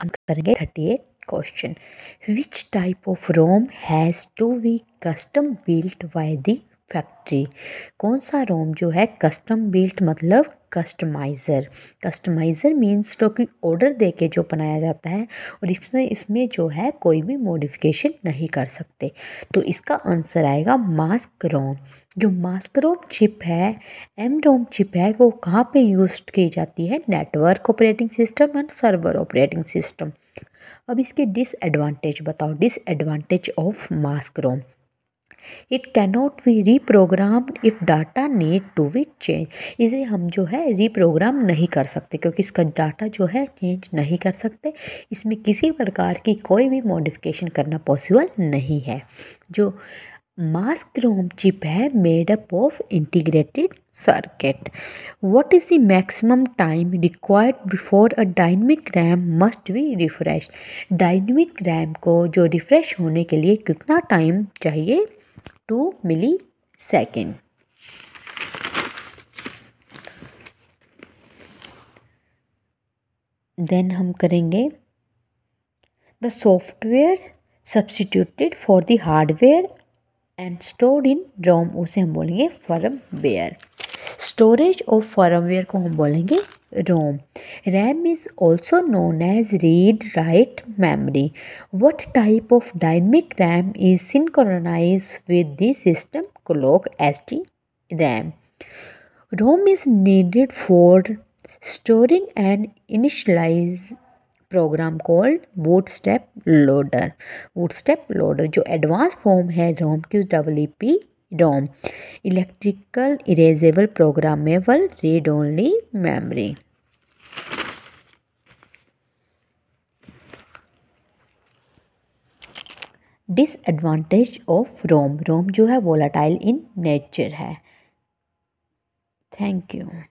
हम करेंगे thirty eight question which type of ROM has to be custom built by the factory कौन सा रोम जो है कस्टम बिल्ट मतलब कस्टमाइज़र कस्टमाइज़र मीन्स जो कि ऑर्डर दे के जो बनाया जाता है और इसमें इसमें जो है कोई भी मॉडिफिकेशन नहीं कर सकते तो इसका आंसर आएगा मास्क रोम जो मास्क रोम चिप है एम रोम चिप है वो कहाँ पे यूज़ की जाती है network operating system and server operating system अब इसके डिसएडवांटेज बताओ disadvantage of mask ROM it cannot be reprogram if data need to be change इसे हम जो है रीप्रोग्राम नहीं कर सकते क्योंकि इसका डाटा जो है चेंज नहीं कर सकते इसमें किसी प्रकार की कोई भी मॉडिफिकेशन करना पॉसिबल नहीं है जो मास्क रोम चिप है made up of integrated circuit what is the maximum time required before a dynamic RAM must be refresh dynamic RAM को जो रिफ्रेश होने के लिए कितना टाइम चाहिए टू मिली सेकेंड देन हम करेंगे the software substituted for the hardware and stored in ROM उसे हम बोलेंगे फर्मवेयर स्टोरेज और फर्मवेयर को हम बोलेंगे Rome. RAM is also known as read write memory. What type of dynamic RAM is synchronized with the system clock ST RAM? ROM is needed for storing an initialized program called bootstrap loader. Bootstrap loader, which loader जो advance form है ROM डोम electrical erasable programmable read only memory disadvantage of ROM ROM जो है volatile in nature है thank you